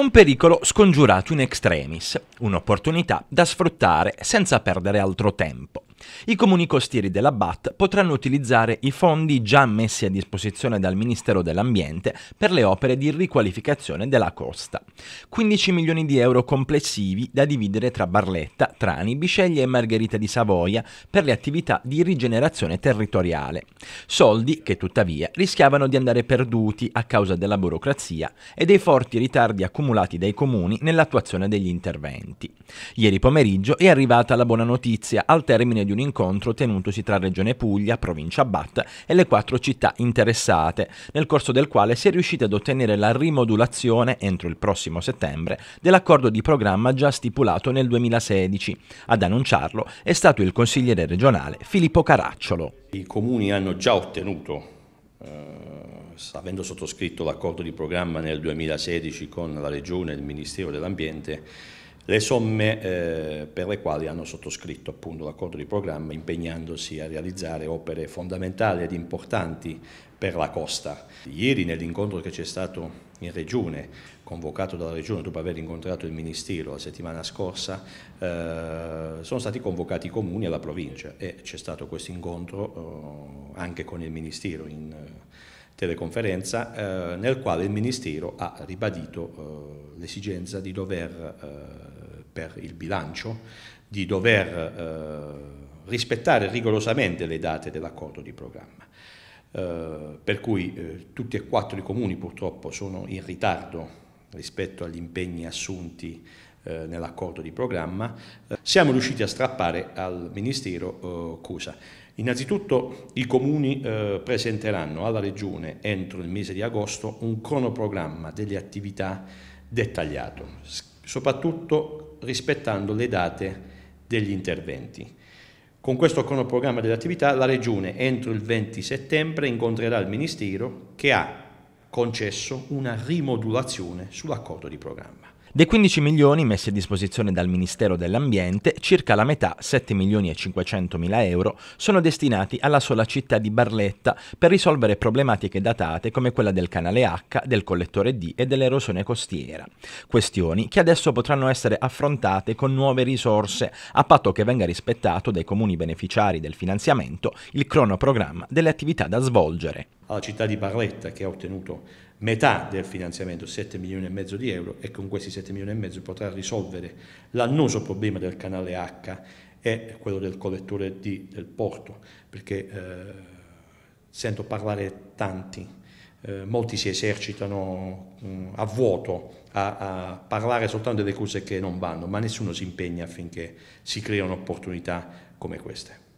Un pericolo scongiurato in extremis, un'opportunità da sfruttare senza perdere altro tempo. I comuni costieri della BAT potranno utilizzare i fondi già messi a disposizione dal Ministero dell'Ambiente per le opere di riqualificazione della costa. 15 milioni di euro complessivi da dividere tra Barletta, Trani, Bisceglie e Margherita di Savoia per le attività di rigenerazione territoriale. Soldi che tuttavia rischiavano di andare perduti a causa della burocrazia e dei forti ritardi accumulati dai comuni nell'attuazione degli interventi. Ieri pomeriggio è arrivata la buona notizia al termine di di un incontro tenutosi tra Regione Puglia, provincia Bat e le quattro città interessate, nel corso del quale si è riusciti ad ottenere la rimodulazione entro il prossimo settembre dell'accordo di programma già stipulato nel 2016. Ad annunciarlo è stato il consigliere regionale Filippo Caracciolo. I comuni hanno già ottenuto eh, avendo sottoscritto l'accordo di programma nel 2016 con la Regione e il Ministero dell'Ambiente, le somme eh, per le quali hanno sottoscritto appunto l'accordo di programma impegnandosi a realizzare opere fondamentali ed importanti per la costa. Ieri nell'incontro che c'è stato in Regione, convocato dalla Regione dopo aver incontrato il Ministero la settimana scorsa, eh, sono stati convocati i comuni e la provincia e c'è stato questo incontro eh, anche con il Ministero in, teleconferenza eh, nel quale il Ministero ha ribadito eh, l'esigenza di dover, eh, per il bilancio, di dover eh, rispettare rigorosamente le date dell'accordo di programma. Eh, per cui eh, tutti e quattro i comuni purtroppo sono in ritardo rispetto agli impegni assunti eh, nell'accordo di programma, eh, siamo riusciti a strappare al Ministero eh, Cusa. Innanzitutto i comuni presenteranno alla Regione entro il mese di agosto un cronoprogramma delle attività dettagliato, soprattutto rispettando le date degli interventi. Con questo cronoprogramma delle attività la Regione entro il 20 settembre incontrerà il Ministero che ha concesso una rimodulazione sull'accordo di programma. Dei 15 milioni messi a disposizione dal Ministero dell'Ambiente, circa la metà, 7 milioni e 500 mila euro, sono destinati alla sola città di Barletta per risolvere problematiche datate come quella del canale H, del collettore D e dell'erosione costiera. Questioni che adesso potranno essere affrontate con nuove risorse, a patto che venga rispettato dai comuni beneficiari del finanziamento il cronoprogramma delle attività da svolgere. Alla città di Barletta, che ha ottenuto metà del finanziamento, 7 milioni e mezzo di euro, e con questi 7 milioni e mezzo potrà risolvere l'annoso problema del canale H e quello del collettore D del porto, perché eh, sento parlare tanti, eh, molti si esercitano mh, mm, a vuoto a, a, parlare soltanto delle cose che non vanno, ma nessuno si impegna affinché si creino opportunità come queste.